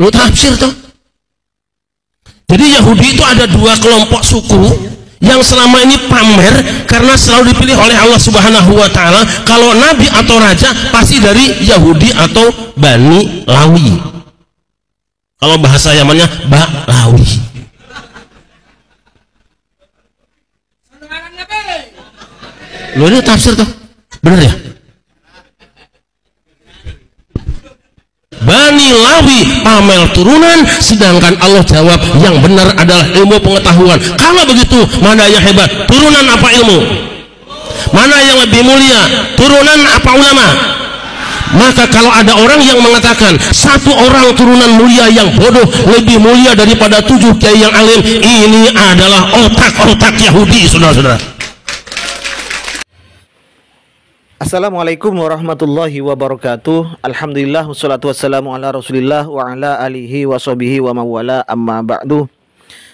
Lu tafsir toh. Jadi Yahudi itu ada dua kelompok suku yang selama ini pamer karena selalu dipilih oleh Allah Subhanahu wa taala kalau nabi atau raja pasti dari Yahudi atau Bani Lawi. Kalau bahasa Yamannya Balawi. Lu ini tafsir tuh. benar ya? Nabi amal turunan sedangkan Allah jawab yang benar adalah ilmu pengetahuan kalau begitu mana yang hebat turunan apa ilmu mana yang lebih mulia turunan apa ulama maka kalau ada orang yang mengatakan satu orang turunan mulia yang bodoh lebih mulia daripada tujuh kiai yang alim ini adalah otak-otak Yahudi saudara-saudara Assalamualaikum warahmatullahi wabarakatuh Alhamdulillah wassalatu wassalamu ala rasulillah wa ala alihi wa sobihi wa mawala amma ba'du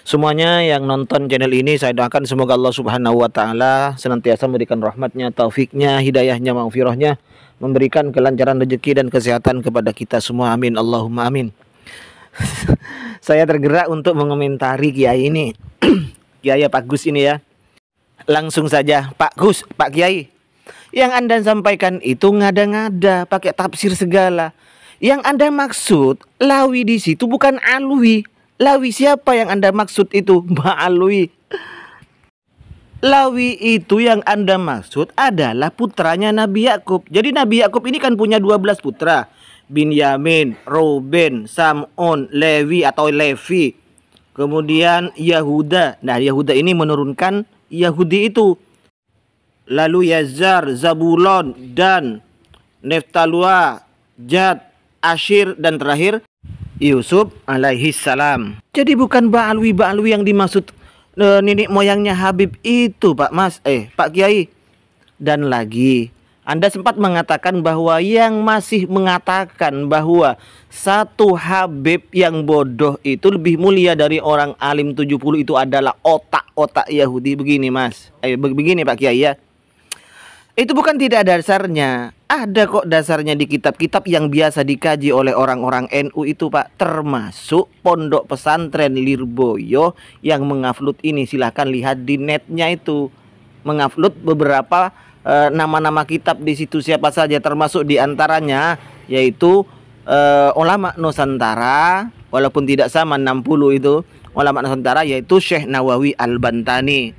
Semuanya yang nonton channel ini saya doakan semoga Allah subhanahu wa ta'ala Senantiasa memberikan rahmatnya, taufiknya, hidayahnya, maghfirahnya Memberikan kelancaran rezeki dan kesehatan kepada kita semua Amin Allahumma amin Saya tergerak untuk mengomentari Kiai ini Kiai Pak Gus ini ya Langsung saja Pak Gus, Pak Kiai yang Anda sampaikan itu ngada-ngada, pakai tafsir segala. Yang Anda maksud Lawi di situ bukan Alwi. Lawi siapa yang Anda maksud itu? Mbak Alwi. Lawi itu yang Anda maksud adalah putranya Nabi Yakub. Jadi Nabi Yakub ini kan punya 12 putra. Bin Binyamin, Ruben, Samon, Levi atau Levi. Kemudian Yahuda. Nah, Yahuda ini menurunkan Yahudi itu lalu Yazar, Zabulon, dan Neftalua, Jad, Ashir, dan terakhir Yusuf alaihi salam. Jadi bukan Ba'alwi-Ba'alwi yang dimaksud e, nenek moyangnya Habib itu Pak Mas, eh Pak Kiai. Dan lagi, Anda sempat mengatakan bahwa yang masih mengatakan bahwa satu Habib yang bodoh itu lebih mulia dari orang alim 70 itu adalah otak-otak Yahudi begini Mas. Eh begini Pak Kiai ya. Itu bukan tidak ada dasarnya. Ada kok dasarnya di kitab-kitab yang biasa dikaji oleh orang-orang NU itu, Pak. Termasuk Pondok Pesantren Lirboyo yang mengupload ini. Silahkan lihat di netnya itu. Mengupload beberapa eh, nama-nama e, kitab di situ siapa saja termasuk di antaranya yaitu e, ulama Nusantara walaupun tidak sama 60 itu ulama Nusantara yaitu Syekh Nawawi Al-Bantani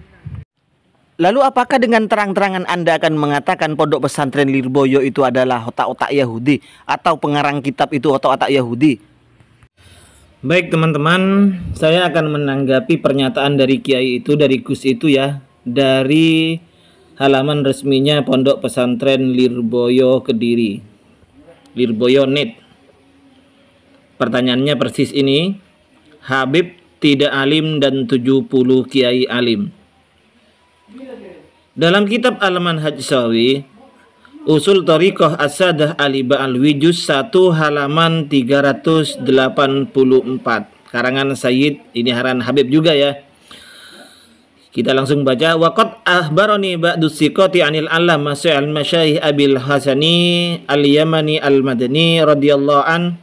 Lalu apakah dengan terang-terangan Anda akan mengatakan pondok pesantren Lirboyo itu adalah otak-otak Yahudi atau pengarang kitab itu otak-otak Yahudi? Baik teman-teman, saya akan menanggapi pernyataan dari Kiai itu, dari Gus itu ya, dari halaman resminya Pondok Pesantren Lirboyo Kediri. Lirboyo Net. Pertanyaannya persis ini, Habib tidak alim dan 70 Kiai alim. Dalam kitab Al-Manhaj Sawi, Usul Tariqah As-Sadah Ali Ba'al wijus 1 halaman 384 karangan Sayyid ini haran Habib juga ya. Kita langsung baca waqat Ahbaroni ba'du siqati anil allamah Al Masyayikh Abil Hasani Al-Yamani Al-Madani radhiyallahu an.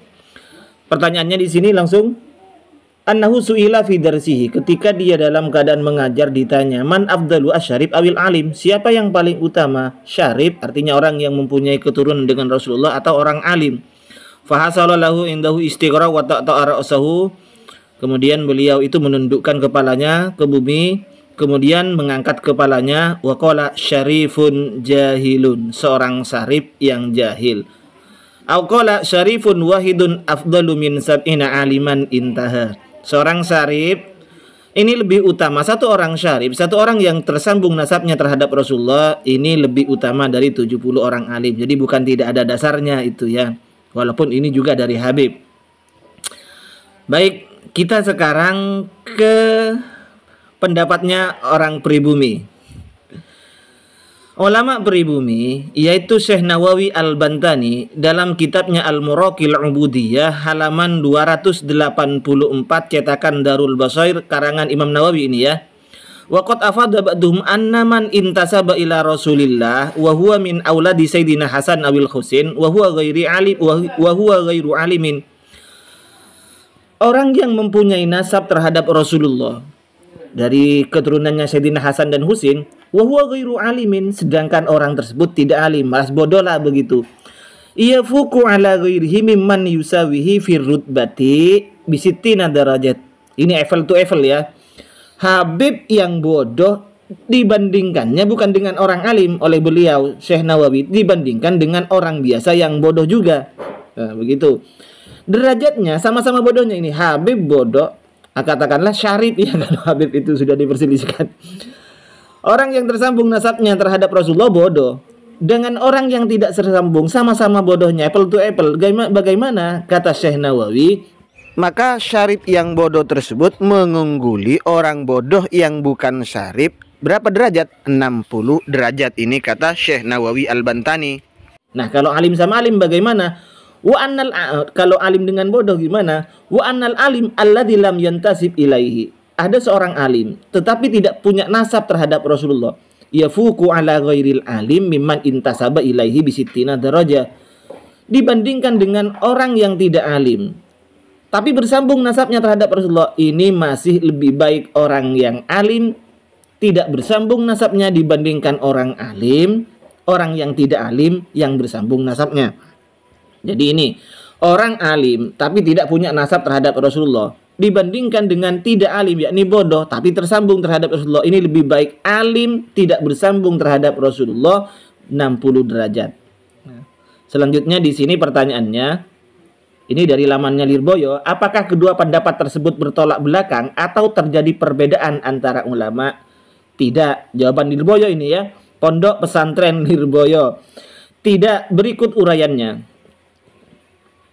Pertanyaannya di sini langsung annahu su'ila fi darsihi ketika dia dalam keadaan mengajar ditanya man afdalu asharib awil alim siapa yang paling utama syarib artinya orang yang mempunyai keturunan dengan Rasulullah atau orang alim fahasalallahu indahu istighra wa ta'ta'ara kemudian beliau itu menundukkan kepalanya ke bumi kemudian mengangkat kepalanya wa qala syarifun jahilun seorang syarif yang jahil Auqala syarifun wahidun afdalu min sab'ina aliman intaha seorang syarif ini lebih utama satu orang syarif, satu orang yang tersambung nasabnya terhadap Rasulullah ini lebih utama dari 70 orang alim. Jadi bukan tidak ada dasarnya itu ya. Walaupun ini juga dari Habib. Baik, kita sekarang ke pendapatnya orang pribumi. Ulama pribumi yaitu Syekh Nawawi Al-Bantani dalam kitabnya Al-Muraqil Ubudiyah halaman 284 cetakan Darul Basair karangan Imam Nawawi ini ya. Waqad afada ba'dhum anna man intasaba ila Rasulillah wa huwa min auladi Sayyidina Hasan awil Husain wa huwa ghairi alim wa huwa ghairu alimin. Orang yang mempunyai nasab terhadap Rasulullah dari keturunannya Sayyidina Hasan dan Husin wahwa ghairu alimin sedangkan orang tersebut tidak alim malas bodola begitu ia fuku ala ghairihi mimman yusawihi fi rutbati bisitina darajat ini level to level ya Habib yang bodoh dibandingkannya bukan dengan orang alim oleh beliau Syekh Nawawi dibandingkan dengan orang biasa yang bodoh juga nah, begitu derajatnya sama-sama bodohnya ini Habib bodoh Nah, katakanlah syarit ya kalau Habib itu sudah diperselisihkan. Orang yang tersambung nasabnya terhadap Rasulullah bodoh. Dengan orang yang tidak tersambung sama-sama bodohnya apple to apple. Bagaimana kata Syekh Nawawi? Maka syarif yang bodoh tersebut mengungguli orang bodoh yang bukan syarif berapa derajat? 60 derajat ini kata Syekh Nawawi Al-Bantani. Nah, kalau alim sama alim bagaimana? Wa annal kalau alim dengan bodoh gimana? Wa annal alim alladzi lam yantasib ilaihi. Ada seorang alim tetapi tidak punya nasab terhadap Rasulullah. Yafuku ala ghairil alim mimman intasaba ilaihi bisittina daraja. Dibandingkan dengan orang yang tidak alim. Tapi bersambung nasabnya terhadap Rasulullah ini masih lebih baik orang yang alim tidak bersambung nasabnya dibandingkan orang alim, orang yang tidak alim yang bersambung nasabnya. Jadi ini orang alim tapi tidak punya nasab terhadap Rasulullah dibandingkan dengan tidak alim yakni bodoh tapi tersambung terhadap Rasulullah ini lebih baik alim tidak bersambung terhadap Rasulullah 60 derajat. Nah, selanjutnya di sini pertanyaannya ini dari lamannya Lirboyo, apakah kedua pendapat tersebut bertolak belakang atau terjadi perbedaan antara ulama? Tidak. Jawaban Lirboyo ini ya. Pondok pesantren Lirboyo. Tidak berikut uraiannya.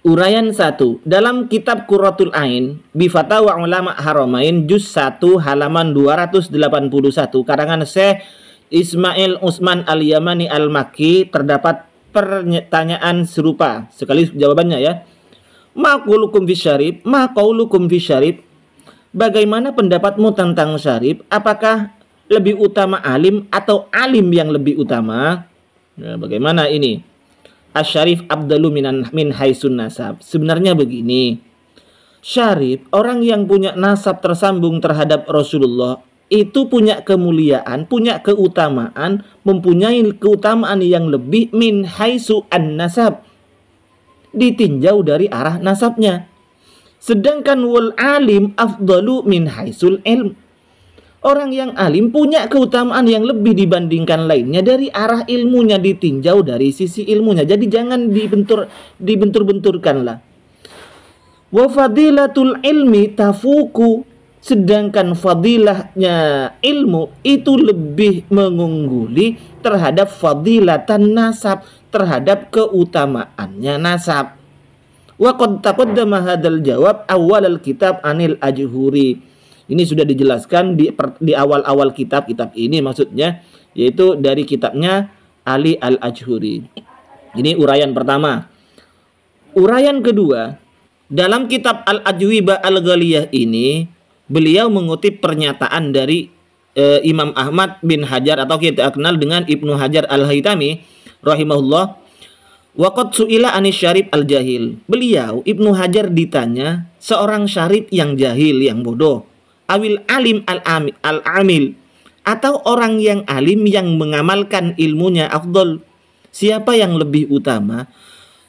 Urayan 1. Dalam kitab Qurratul Ain, Bifatawa Ulama Haramain, Juz 1, halaman 281, karangan Syekh Ismail Usman Al-Yamani Al-Maki, terdapat pertanyaan serupa. Sekali jawabannya ya. Ma qawlukum fi syarib? Ma fi syarib? Bagaimana pendapatmu tentang syarif? Apakah lebih utama alim atau alim yang lebih utama? Nah, bagaimana ini? Asyarif abdalu minan min haisun nasab. Sebenarnya begini. Syarif, orang yang punya nasab tersambung terhadap Rasulullah itu punya kemuliaan, punya keutamaan, mempunyai keutamaan yang lebih min haisu an nasab. Ditinjau dari arah nasabnya. Sedangkan wal alim afdalu min haisul ilm. Orang yang alim punya keutamaan yang lebih dibandingkan lainnya dari arah ilmunya ditinjau dari sisi ilmunya. Jadi jangan dibentur dibentur-benturkanlah. Wa fadilatul ilmi tafuku sedangkan fadilahnya ilmu itu lebih mengungguli terhadap fadilatan nasab terhadap keutamaannya nasab wa qad taqaddama hadzal jawab awal al anil ajhuri ini sudah dijelaskan di per, di awal-awal kitab kitab ini maksudnya yaitu dari kitabnya Ali Al-Ajhuri. Ini uraian pertama. Uraian kedua, dalam kitab Al-Ajwiba Al-Ghaliyah ini beliau mengutip pernyataan dari e, Imam Ahmad bin Hajar atau kita kenal dengan Ibnu Hajar al haitami rahimahullah Waqat su'ila anis syarif al-jahil. Beliau, Ibnu Hajar ditanya, seorang syarif yang jahil, yang bodoh awil alim al amil, al amil atau orang yang alim yang mengamalkan ilmunya afdol siapa yang lebih utama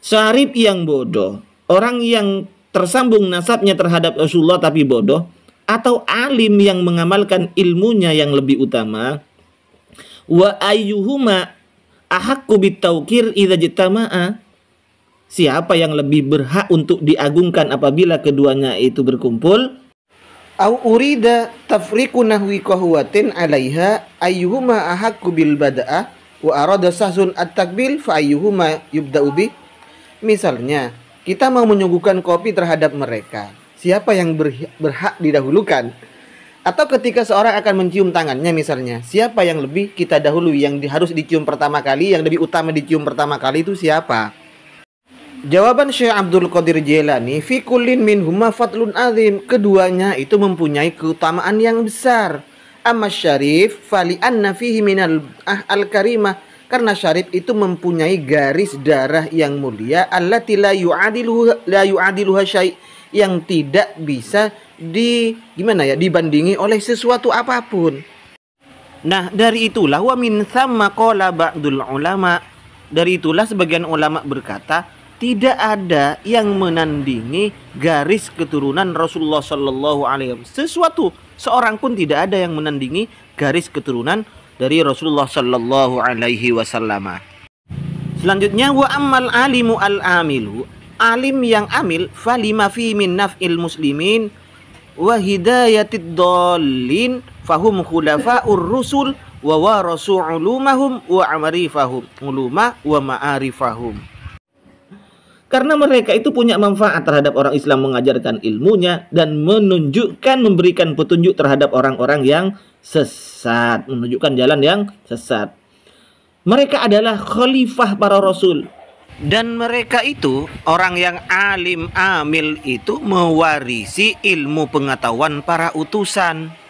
syarif yang bodoh orang yang tersambung nasabnya terhadap Rasulullah tapi bodoh atau alim yang mengamalkan ilmunya yang lebih utama wa ayyuhuma ahaqqu bitaukir siapa yang lebih berhak untuk diagungkan apabila keduanya itu berkumpul au urida tafriku nahwi kahwatin 'alaiha ayuhuma ahaku bil bada'ah wa arada sahzun at-takbil fa ayuhuma yubda ubi. misalnya kita mau menyuguhkan kopi terhadap mereka siapa yang berhak didahulukan atau ketika seorang akan mencium tangannya misalnya siapa yang lebih kita dahului yang harus dicium pertama kali yang lebih utama dicium pertama kali itu siapa Jawaban Syekh Abdul Qadir Jailani, fi kullin min huma fadlun azim. Keduanya itu mempunyai keutamaan yang besar. Amma syarif fali anna fihi minal ah al karimah. Karena syarif itu mempunyai garis darah yang mulia allati la yu'adiluha la yu'adiluha syai' yang tidak bisa di gimana ya dibandingi oleh sesuatu apapun. Nah, dari itulah wa min thamma qala ba'dul ulama. Dari itulah sebagian ulama berkata, tidak ada yang menandingi garis keturunan Rasulullah Shallallahu Alaihi Wasallam. Sesuatu seorang pun tidak ada yang menandingi garis keturunan dari Rasulullah Shallallahu Alaihi Wasallam. Selanjutnya wa amal alimu al amilu alim yang amil falima fi min naf'il muslimin wa hidayatid dolin fahum khulafa'ur rusul wa warasu ulumahum wa amarifahum uluma wa ma'arifahum karena mereka itu punya manfaat terhadap orang Islam mengajarkan ilmunya dan menunjukkan memberikan petunjuk terhadap orang-orang yang sesat, menunjukkan jalan yang sesat. Mereka adalah khalifah para rasul dan mereka itu orang yang alim amil itu mewarisi ilmu pengetahuan para utusan.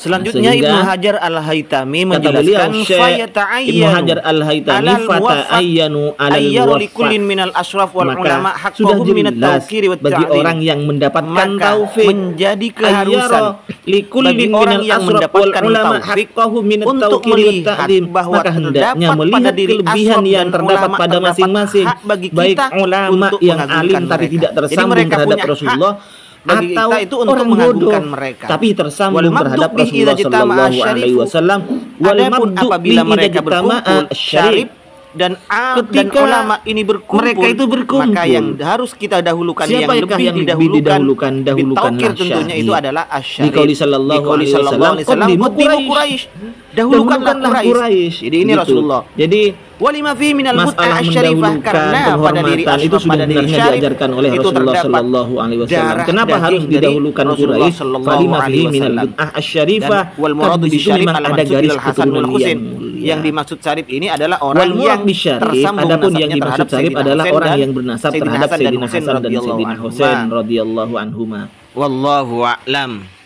Selanjutnya Sehingga, Ibnu Hajar al Haytami menjelaskan fayata'ayyanu Ibnu Hajar Al-Haitami fata'ayyanu alal likullin minal asraf wal Maka, ulama haqqahum minat tawqiri bagi orang yang mendapatkan taufik menjadi keharusan likullin minal yang mendapatkan ulama haqqahum minat tawqiri wat bahwa Maka hendaknya melihat kelebihan yang terdapat pada masing-masing baik ulama untuk yang alim tapi tidak tersambung terhadap Rasulullah bagi atau kita itu untuk orang mengagungkan bodoh, mereka tapi tersambung terhadap Rasulullah sallallahu alaihi wasallam Walaupun apabila mereka berkumpul syarif dan Ketika dan ulama ini berkumpul mereka itu berkumpul maka yang harus kita dahulukan yang lebih yang didahulukan didahulukan dahulukan tauqir tentunya itu adalah asyari di sallallahu alaihi wasallam qadimu quraish dahulukanlah quraish jadi ini gitu. Rasulullah jadi walima fi minal mut'ah syarifah karena pada diri ashraf itu sudah sebenarnya diajarkan oleh Rasulullah sallallahu alaihi wasallam kenapa harus didahulukan Quraisy walima fi minal mut'ah syarifah wal muradu kan bi syarif ada garis keturunan yang ya. yang dimaksud syarif ini adalah orang Wal yang bisyarif adapun yang dimaksud syarif adalah Hussein orang yang bernasab terhadap Sayyidina Hasan dan Sayyidina Hasan, radhiyallahu anhuma wallahu a'lam